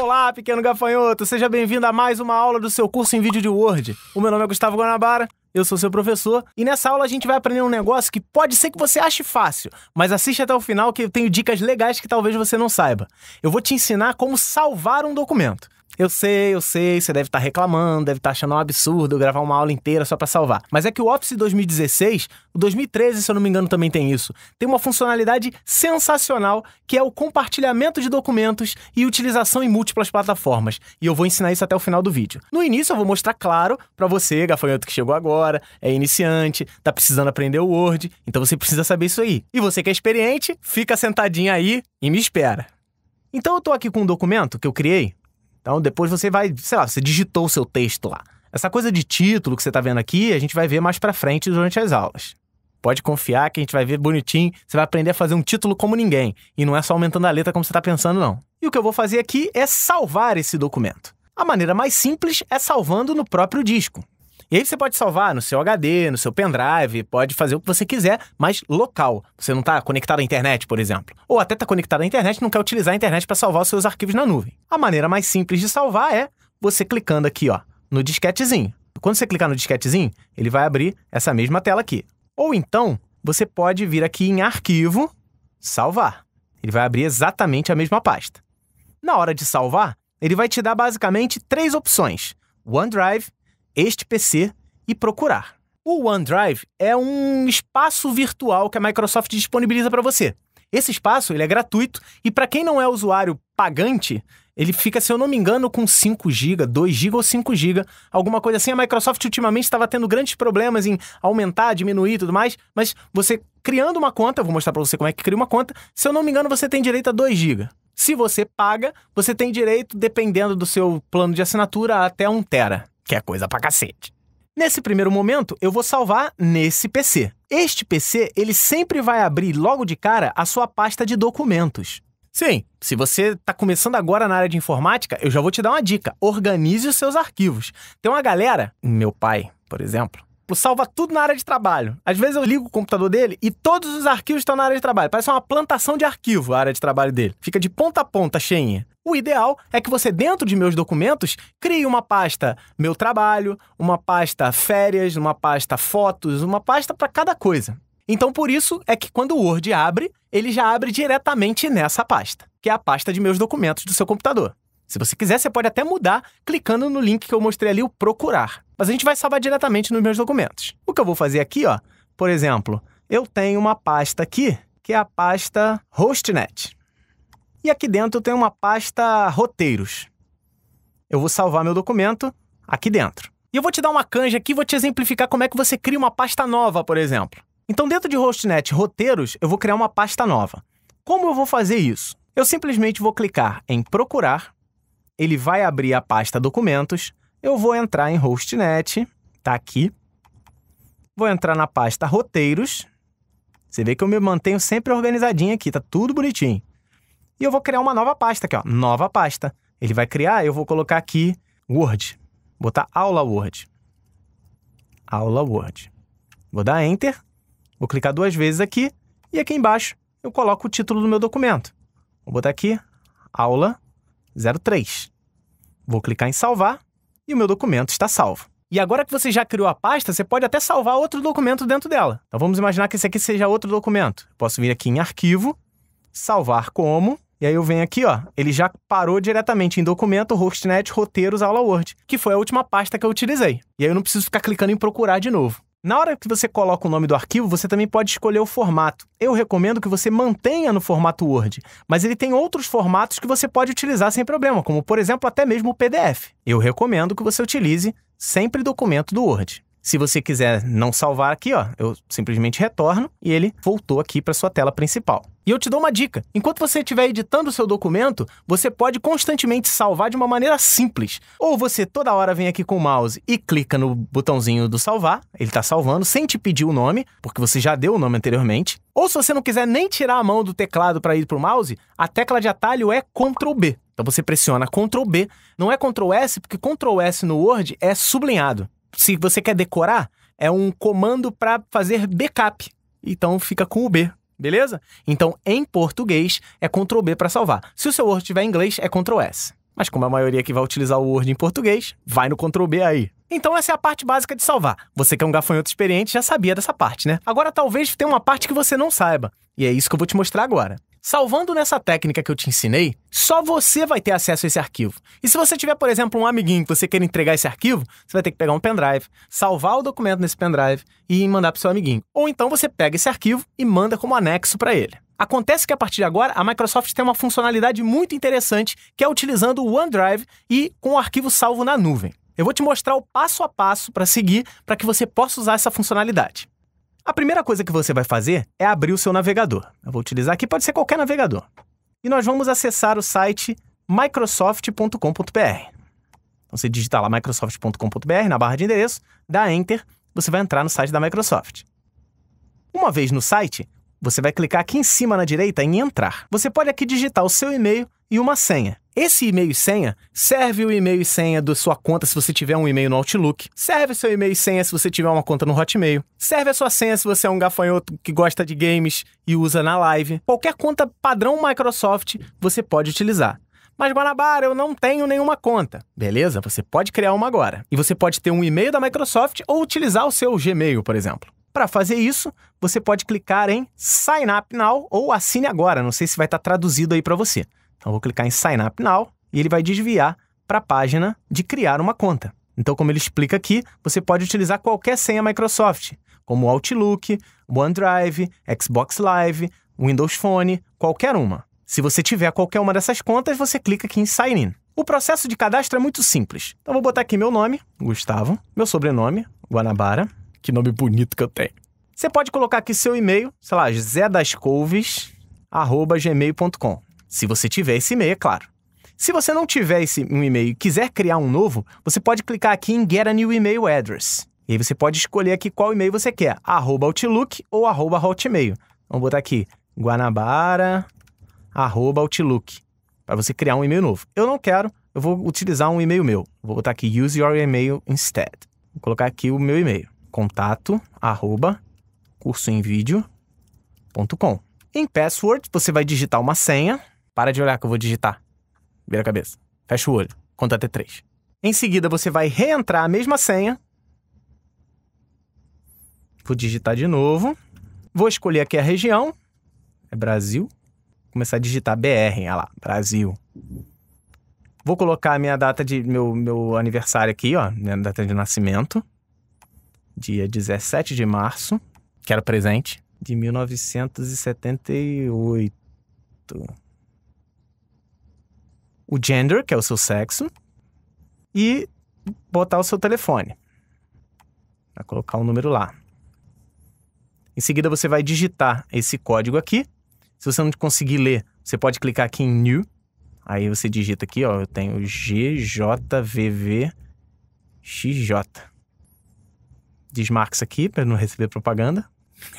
Olá, pequeno gafanhoto, seja bem-vindo a mais uma aula do seu curso em vídeo de Word. O meu nome é Gustavo Guanabara, eu sou seu professor e nessa aula a gente vai aprender um negócio que pode ser que você ache fácil, mas assiste até o final que eu tenho dicas legais que talvez você não saiba. Eu vou te ensinar como salvar um documento. Eu sei, eu sei, você deve estar tá reclamando, deve estar tá achando um absurdo gravar uma aula inteira só para salvar. Mas é que o Office 2016, o 2013, se eu não me engano, também tem isso. Tem uma funcionalidade sensacional que é o compartilhamento de documentos e utilização em múltiplas plataformas. E eu vou ensinar isso até o final do vídeo. No início eu vou mostrar claro para você, gafanhoto que chegou agora, é iniciante, tá precisando aprender o Word, então você precisa saber isso aí. E você que é experiente, fica sentadinho aí e me espera. Então eu estou aqui com um documento que eu criei então depois você vai, sei lá, você digitou o seu texto lá. Essa coisa de título que você está vendo aqui, a gente vai ver mais para frente durante as aulas. Pode confiar que a gente vai ver bonitinho, você vai aprender a fazer um título como ninguém. E não é só aumentando a letra como você está pensando, não. E o que eu vou fazer aqui é salvar esse documento. A maneira mais simples é salvando no próprio disco. E aí você pode salvar no seu HD, no seu pendrive, pode fazer o que você quiser, mas local. Você não está conectado à internet, por exemplo. Ou até está conectado à internet e não quer utilizar a internet para salvar os seus arquivos na nuvem. A maneira mais simples de salvar é você clicando aqui, ó, no disquetezinho. Quando você clicar no disquetezinho, ele vai abrir essa mesma tela aqui. Ou então, você pode vir aqui em arquivo, salvar. Ele vai abrir exatamente a mesma pasta. Na hora de salvar, ele vai te dar basicamente três opções: OneDrive, este PC e procurar. O OneDrive é um espaço virtual que a Microsoft disponibiliza para você. Esse espaço ele é gratuito e para quem não é usuário pagante, ele fica, se eu não me engano, com 5 GB, 2 GB ou 5 GB, alguma coisa assim. A Microsoft ultimamente estava tendo grandes problemas em aumentar, diminuir e tudo mais, mas você criando uma conta, eu vou mostrar para você como é que cria uma conta, se eu não me engano, você tem direito a 2 GB. Se você paga, você tem direito, dependendo do seu plano de assinatura, até 1 tera que é coisa pra cacete. Nesse primeiro momento, eu vou salvar nesse PC. Este PC, ele sempre vai abrir logo de cara a sua pasta de documentos. Sim, se você está começando agora na área de informática, eu já vou te dar uma dica. Organize os seus arquivos. Tem uma galera, meu pai, por exemplo, salva tudo na área de trabalho. Às vezes eu ligo o computador dele e todos os arquivos estão na área de trabalho. Parece uma plantação de arquivo a área de trabalho dele. Fica de ponta a ponta cheinha. O ideal é que você, dentro de meus documentos, crie uma pasta meu trabalho, uma pasta férias, uma pasta fotos, uma pasta para cada coisa. Então, por isso é que quando o Word abre, ele já abre diretamente nessa pasta, que é a pasta de meus documentos do seu computador. Se você quiser, você pode até mudar clicando no link que eu mostrei ali, o procurar. Mas a gente vai salvar diretamente nos meus documentos. O que eu vou fazer aqui, ó, por exemplo, eu tenho uma pasta aqui, que é a pasta Hostnet. E aqui dentro tem uma pasta roteiros. Eu vou salvar meu documento aqui dentro. E eu vou te dar uma canja aqui e vou te exemplificar como é que você cria uma pasta nova, por exemplo. Então, dentro de HostNet Roteiros, eu vou criar uma pasta nova. Como eu vou fazer isso? Eu simplesmente vou clicar em Procurar, ele vai abrir a pasta Documentos, eu vou entrar em HostNet, tá aqui. Vou entrar na pasta Roteiros. Você vê que eu me mantenho sempre organizadinho aqui, tá tudo bonitinho e eu vou criar uma nova pasta aqui, ó, nova pasta. Ele vai criar, eu vou colocar aqui Word, botar aula Word. Aula Word. Vou dar Enter, vou clicar duas vezes aqui e aqui embaixo eu coloco o título do meu documento. Vou botar aqui aula 03. Vou clicar em salvar e o meu documento está salvo. E agora que você já criou a pasta, você pode até salvar outro documento dentro dela. Então vamos imaginar que esse aqui seja outro documento. posso vir aqui em arquivo, salvar como e aí eu venho aqui, ó, ele já parou diretamente em documento, hostnet, roteiros, aula Word, que foi a última pasta que eu utilizei. E aí eu não preciso ficar clicando em procurar de novo. Na hora que você coloca o nome do arquivo, você também pode escolher o formato. Eu recomendo que você mantenha no formato Word, mas ele tem outros formatos que você pode utilizar sem problema, como por exemplo até mesmo o PDF. Eu recomendo que você utilize sempre documento do Word. Se você quiser não salvar aqui, ó, eu simplesmente retorno e ele voltou aqui para sua tela principal. E eu te dou uma dica: enquanto você estiver editando o seu documento, você pode constantemente salvar de uma maneira simples. Ou você toda hora vem aqui com o mouse e clica no botãozinho do salvar, ele está salvando, sem te pedir o nome, porque você já deu o nome anteriormente. Ou se você não quiser nem tirar a mão do teclado para ir para o mouse, a tecla de atalho é Ctrl B. Então você pressiona Ctrl B. Não é Ctrl S, porque Ctrl S no Word é sublinhado. Se você quer decorar, é um comando para fazer backup. Então fica com o B beleza? Então, em português, é Ctrl B para salvar. Se o seu Word tiver em inglês, é Ctrl S. Mas como a maioria que vai utilizar o Word em português, vai no Ctrl B aí. Então essa é a parte básica de salvar. Você que é um gafanhoto experiente já sabia dessa parte, né? Agora talvez tenha uma parte que você não saiba. E é isso que eu vou te mostrar agora. Salvando nessa técnica que eu te ensinei, só você vai ter acesso a esse arquivo. E se você tiver, por exemplo, um amiguinho que você queira entregar esse arquivo, você vai ter que pegar um pendrive, salvar o documento nesse pendrive e mandar para seu amiguinho. Ou então você pega esse arquivo e manda como anexo para ele. Acontece que a partir de agora a Microsoft tem uma funcionalidade muito interessante que é utilizando o OneDrive e com o arquivo salvo na nuvem. Eu vou te mostrar o passo a passo para seguir para que você possa usar essa funcionalidade. A primeira coisa que você vai fazer é abrir o seu navegador. Eu vou utilizar aqui, pode ser qualquer navegador. E nós vamos acessar o site microsoft.com.br. Então, você digita lá microsoft.com.br na barra de endereço, dá enter, você vai entrar no site da Microsoft. Uma vez no site, você vai clicar aqui em cima na direita em entrar. Você pode aqui digitar o seu e-mail e uma senha. Esse e-mail e senha serve o e-mail e senha da sua conta se você tiver um e-mail no Outlook, serve seu e-mail e senha se você tiver uma conta no Hotmail, serve a sua senha se você é um gafanhoto que gosta de games e usa na live. Qualquer conta padrão Microsoft você pode utilizar. Mas Guanabara, eu não tenho nenhuma conta. Beleza? Você pode criar uma agora. E você pode ter um e-mail da Microsoft ou utilizar o seu Gmail, por exemplo. Para fazer isso, você pode clicar em Sign Up Now ou Assine Agora. Não sei se vai estar traduzido aí para você. Então, vou clicar em Sign Up Now e ele vai desviar para a página de criar uma conta. Então, como ele explica aqui, você pode utilizar qualquer senha Microsoft, como Outlook, OneDrive, Xbox Live, Windows Phone, qualquer uma. Se você tiver qualquer uma dessas contas, você clica aqui em Sign In. O processo de cadastro é muito simples. Então, vou botar aqui meu nome, Gustavo, meu sobrenome, Guanabara. Que nome bonito que eu tenho. Você pode colocar aqui seu e-mail, sei lá, zedascouves.gmail.com. Se você tiver esse e-mail, é claro. Se você não tiver esse um e-mail e quiser criar um novo, você pode clicar aqui em Get a New Email Address. E aí você pode escolher aqui qual e-mail você quer, arroba Outlook ou arroba Hotmail. Vamos botar aqui, guanabara, arroba Outlook, para você criar um e-mail novo. Eu não quero, eu vou utilizar um e-mail meu. Vou botar aqui use your email instead. Vou colocar aqui o meu e-mail, contato, arroba, cursoemvideo.com. Em password, você vai digitar uma senha, para de olhar que eu vou digitar. Vira a cabeça. Fecha o olho. Conta até três. Em seguida, você vai reentrar a mesma senha. Vou digitar de novo. Vou escolher aqui a região. É Brasil. Vou começar a digitar BR. Olha lá, Brasil. Vou colocar a minha data de meu, meu aniversário aqui, ó. Minha data de nascimento. Dia 17 de março. Quero presente. De 1978 o gender, que é o seu sexo, e botar o seu telefone. Vai colocar um número lá. Em seguida, você vai digitar esse código aqui. Se você não conseguir ler, você pode clicar aqui em New. Aí você digita aqui, ó, eu tenho GJVVXJ. Desmarca isso aqui para não receber propaganda.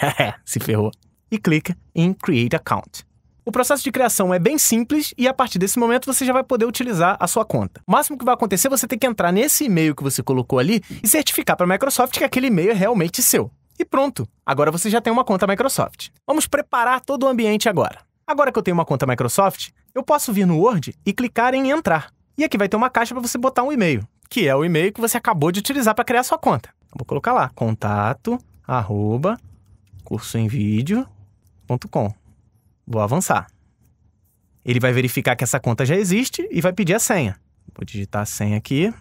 Se ferrou. E clica em Create Account. O processo de criação é bem simples e a partir desse momento você já vai poder utilizar a sua conta. O máximo que vai acontecer é você ter que entrar nesse e-mail que você colocou ali e certificar para a Microsoft que aquele e-mail é realmente seu. E pronto, agora você já tem uma conta Microsoft. Vamos preparar todo o ambiente agora. Agora que eu tenho uma conta Microsoft, eu posso vir no Word e clicar em entrar. E aqui vai ter uma caixa para você botar um e-mail, que é o e-mail que você acabou de utilizar para criar sua conta. vou colocar lá, contato, arroba, cursoemvideo.com. Vou avançar. Ele vai verificar que essa conta já existe e vai pedir a senha. Vou digitar a senha aqui.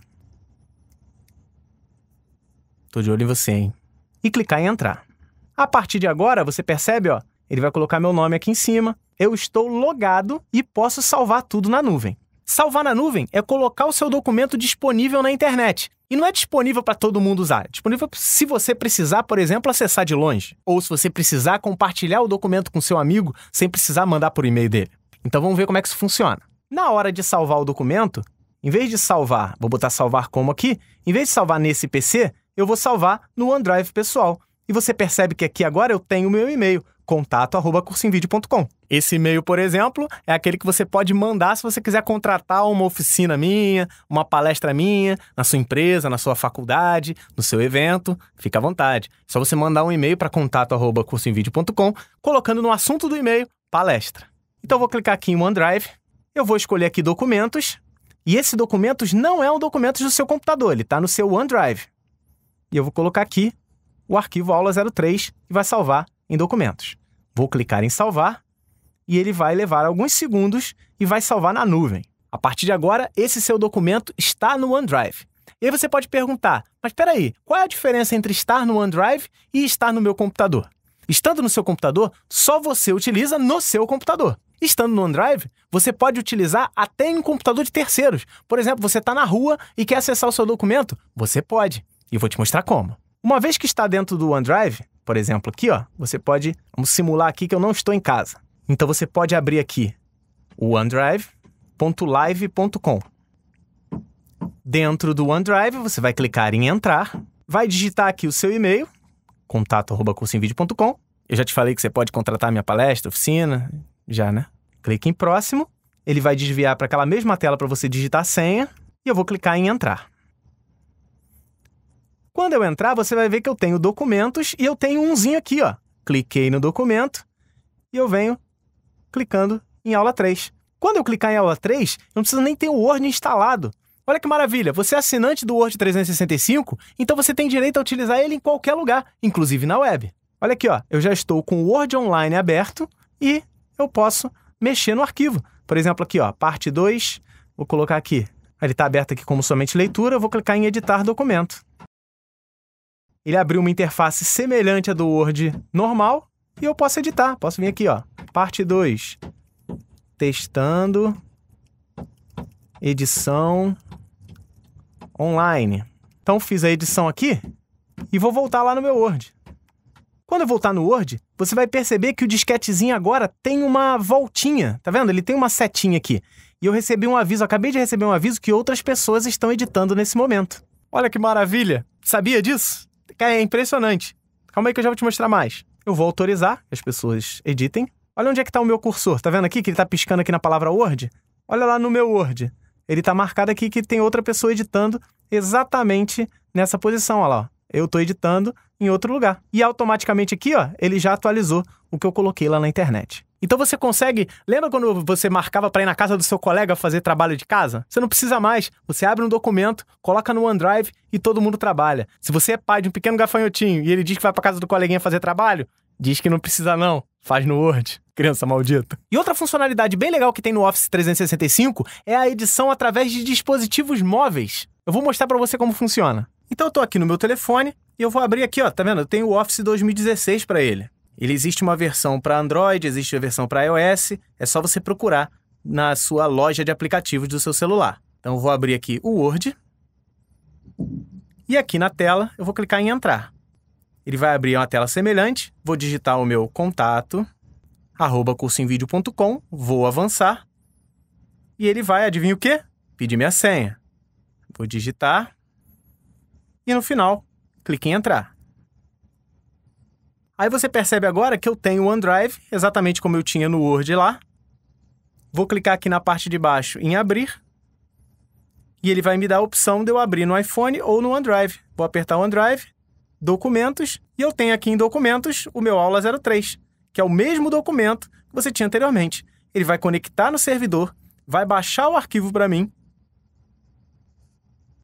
Tô de olho em você, hein? E clicar em entrar. A partir de agora, você percebe, ó, ele vai colocar meu nome aqui em cima. Eu estou logado e posso salvar tudo na nuvem. Salvar na nuvem é colocar o seu documento disponível na internet. E não é disponível para todo mundo usar. É disponível se você precisar, por exemplo, acessar de longe. Ou se você precisar compartilhar o documento com seu amigo sem precisar mandar por e-mail dele. Então vamos ver como é que isso funciona. Na hora de salvar o documento, em vez de salvar, vou botar salvar como aqui, em vez de salvar nesse PC, eu vou salvar no OneDrive pessoal. E você percebe que aqui agora eu tenho o meu e-mail contato@cursinvideo.com. Esse e-mail, por exemplo, é aquele que você pode mandar se você quiser contratar uma oficina minha, uma palestra minha, na sua empresa, na sua faculdade, no seu evento. Fica à vontade. É só você mandar um e-mail para contato@cursinvideo.com, colocando no assunto do e-mail palestra. Então eu vou clicar aqui em OneDrive, eu vou escolher aqui documentos, e esse documentos não é um documento do seu computador, ele está no seu OneDrive. E eu vou colocar aqui o arquivo aula 03 e vai salvar em documentos. Vou clicar em salvar e ele vai levar alguns segundos e vai salvar na nuvem. A partir de agora, esse seu documento está no OneDrive. E aí você pode perguntar: mas espera aí, qual é a diferença entre estar no OneDrive e estar no meu computador? Estando no seu computador, só você utiliza no seu computador. Estando no OneDrive, você pode utilizar até em um computador de terceiros. Por exemplo, você está na rua e quer acessar o seu documento? Você pode. E vou te mostrar como. Uma vez que está dentro do OneDrive, por exemplo, aqui, ó, você pode. Vamos simular aqui que eu não estou em casa. Então você pode abrir aqui o OneDrive.live.com. Dentro do OneDrive, você vai clicar em entrar, vai digitar aqui o seu e-mail, contato@cursinvideo.com. Eu já te falei que você pode contratar minha palestra, oficina, já, né? Clique em próximo, ele vai desviar para aquela mesma tela para você digitar a senha e eu vou clicar em entrar. Quando eu entrar, você vai ver que eu tenho documentos e eu tenho umzinho aqui, ó. Cliquei no documento e eu venho clicando em aula 3. Quando eu clicar em aula 3, eu não preciso nem ter o Word instalado. Olha que maravilha, você é assinante do Word 365, então você tem direito a utilizar ele em qualquer lugar, inclusive na web. Olha aqui, ó, eu já estou com o Word Online aberto e eu posso mexer no arquivo. Por exemplo, aqui, ó, parte 2, vou colocar aqui. Ele está aberto aqui como somente leitura, eu vou clicar em editar documento ele abriu uma interface semelhante à do Word normal e eu posso editar. Posso vir aqui, ó, parte 2. Testando edição online. Então fiz a edição aqui e vou voltar lá no meu Word. Quando eu voltar no Word, você vai perceber que o disquetezinho agora tem uma voltinha, tá vendo? Ele tem uma setinha aqui. E eu recebi um aviso, acabei de receber um aviso que outras pessoas estão editando nesse momento. Olha que maravilha! Sabia disso? Cara, é, é impressionante. Calma aí que eu já vou te mostrar mais. Eu vou autorizar que as pessoas editem. Olha onde é que está o meu cursor. Tá vendo aqui que ele está piscando aqui na palavra Word? Olha lá no meu Word. Ele está marcado aqui que tem outra pessoa editando exatamente nessa posição. Olha lá. Eu estou editando em outro lugar. E automaticamente aqui, ó, ele já atualizou o que eu coloquei lá na internet. Então você consegue. Lembra quando você marcava para ir na casa do seu colega fazer trabalho de casa? Você não precisa mais. Você abre um documento, coloca no OneDrive e todo mundo trabalha. Se você é pai de um pequeno gafanhotinho e ele diz que vai para casa do coleguinha fazer trabalho, diz que não precisa não. Faz no Word, criança maldita. E outra funcionalidade bem legal que tem no Office 365 é a edição através de dispositivos móveis. Eu vou mostrar para você como funciona. Então eu tô aqui no meu telefone e eu vou abrir aqui, ó, tá vendo? Eu tenho o Office 2016 para ele. Ele existe uma versão para Android, existe a versão para iOS, é só você procurar na sua loja de aplicativos do seu celular. Então vou abrir aqui o Word. E aqui na tela eu vou clicar em entrar. Ele vai abrir uma tela semelhante, vou digitar o meu contato arroba cursoemvideo.com, vou avançar. E ele vai, adivinha o quê? Pedir minha senha. Vou digitar. E no final, clique em entrar. Aí você percebe agora que eu tenho o OneDrive, exatamente como eu tinha no Word lá. Vou clicar aqui na parte de baixo em abrir. E ele vai me dar a opção de eu abrir no iPhone ou no OneDrive. Vou apertar o OneDrive, documentos, e eu tenho aqui em documentos o meu aula 03, que é o mesmo documento que você tinha anteriormente. Ele vai conectar no servidor, vai baixar o arquivo para mim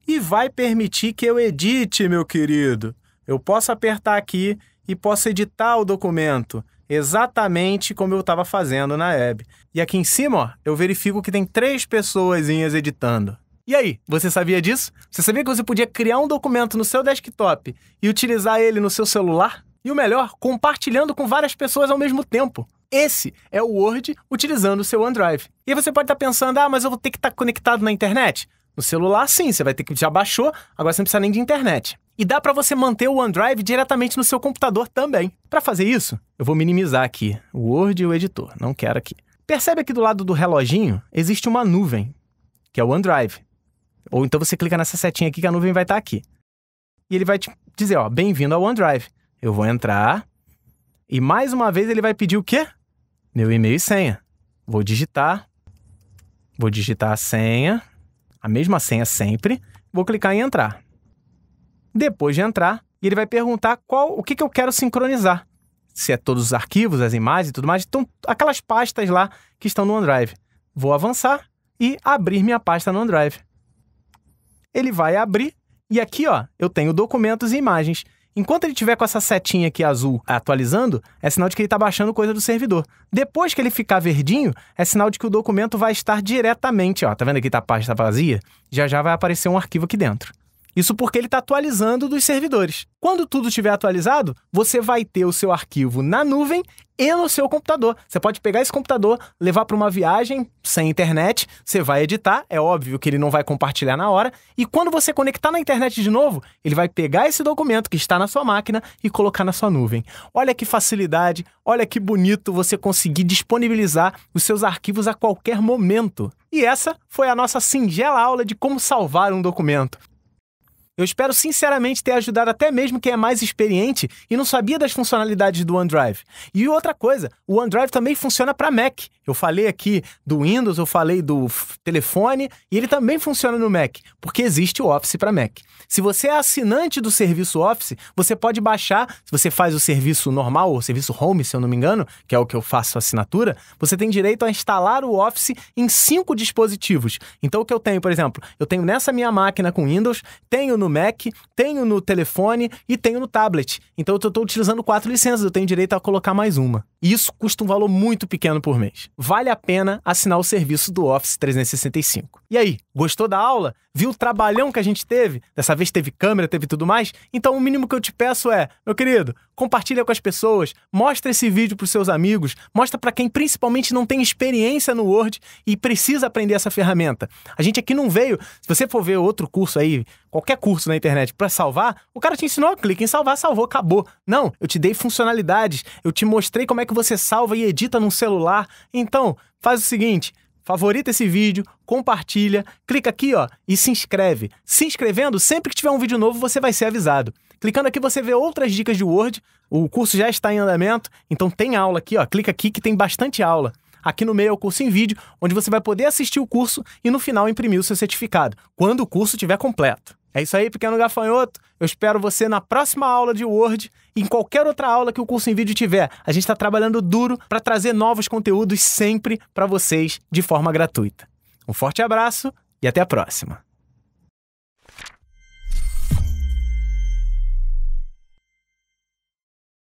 e vai permitir que eu edite, meu querido. Eu posso apertar aqui e posso editar o documento exatamente como eu estava fazendo na web. E aqui em cima, ó, eu verifico que tem três pessoas editando. E aí, você sabia disso? Você sabia que você podia criar um documento no seu desktop e utilizar ele no seu celular? E o melhor, compartilhando com várias pessoas ao mesmo tempo. Esse é o Word utilizando o seu OneDrive. E você pode estar tá pensando, ah, mas eu vou ter que estar tá conectado na internet? No celular, sim, você vai ter que já baixou, agora você não precisa nem de internet. E dá para você manter o OneDrive diretamente no seu computador também. Para fazer isso, eu vou minimizar aqui o Word e o editor, não quero aqui. Percebe aqui do lado do reloginho existe uma nuvem, que é o OneDrive. Ou então você clica nessa setinha aqui que a nuvem vai estar tá aqui. E ele vai te dizer, ó, bem-vindo ao OneDrive. Eu vou entrar e mais uma vez ele vai pedir o quê? Meu e-mail e senha. Vou digitar. Vou digitar a senha, a mesma senha sempre. Vou clicar em entrar. Depois de entrar, ele vai perguntar qual o que, que eu quero sincronizar. Se é todos os arquivos, as imagens e tudo mais. Então, aquelas pastas lá que estão no OneDrive. Vou avançar e abrir minha pasta no OneDrive. Ele vai abrir e aqui, ó, eu tenho documentos e imagens. Enquanto ele tiver com essa setinha aqui azul atualizando, é sinal de que ele está baixando coisa do servidor. Depois que ele ficar verdinho, é sinal de que o documento vai estar diretamente, ó, tá vendo aqui tá a pasta tá vazia? Já já vai aparecer um arquivo aqui dentro. Isso porque ele está atualizando dos servidores. Quando tudo estiver atualizado, você vai ter o seu arquivo na nuvem e no seu computador. Você pode pegar esse computador, levar para uma viagem sem internet, você vai editar, é óbvio que ele não vai compartilhar na hora, e quando você conectar na internet de novo, ele vai pegar esse documento que está na sua máquina e colocar na sua nuvem. Olha que facilidade, olha que bonito você conseguir disponibilizar os seus arquivos a qualquer momento. E essa foi a nossa singela aula de como salvar um documento. Eu espero sinceramente ter ajudado até mesmo quem é mais experiente e não sabia das funcionalidades do OneDrive. E outra coisa, o OneDrive também funciona para Mac. Eu falei aqui do Windows, eu falei do telefone e ele também funciona no Mac, porque existe o Office para Mac. Se você é assinante do serviço Office, você pode baixar, se você faz o serviço normal, ou serviço Home, se eu não me engano, que é o que eu faço assinatura, você tem direito a instalar o Office em cinco dispositivos. Então o que eu tenho, por exemplo, eu tenho nessa minha máquina com Windows, tenho no Mac, tenho no telefone e tenho no tablet. Então eu estou utilizando quatro licenças, eu tenho direito a colocar mais uma. Isso custa um valor muito pequeno por mês. Vale a pena assinar o serviço do Office 365. E aí, gostou da aula? Viu o trabalhão que a gente teve? Dessa vez teve câmera, teve tudo mais? Então o mínimo que eu te peço é, meu querido, compartilha com as pessoas, mostra esse vídeo para os seus amigos, mostra para quem principalmente não tem experiência no Word e precisa aprender essa ferramenta. A gente aqui não veio, se você for ver outro curso aí, qualquer curso na internet para salvar, o cara te ensinou, clica em salvar, salvou, acabou. Não, eu te dei funcionalidades, eu te mostrei como é que que você salva e edita num celular. Então, faz o seguinte: favorita esse vídeo, compartilha, clica aqui ó e se inscreve. Se inscrevendo, sempre que tiver um vídeo novo, você vai ser avisado. Clicando aqui você vê outras dicas de Word. O curso já está em andamento, então tem aula aqui, ó. Clica aqui que tem bastante aula. Aqui no meio é o curso em vídeo, onde você vai poder assistir o curso e no final imprimir o seu certificado, quando o curso estiver completo. É isso aí, pequeno gafanhoto. Eu espero você na próxima aula de Word e em qualquer outra aula que o curso em vídeo tiver. A gente está trabalhando duro para trazer novos conteúdos sempre para vocês de forma gratuita. Um forte abraço e até a próxima.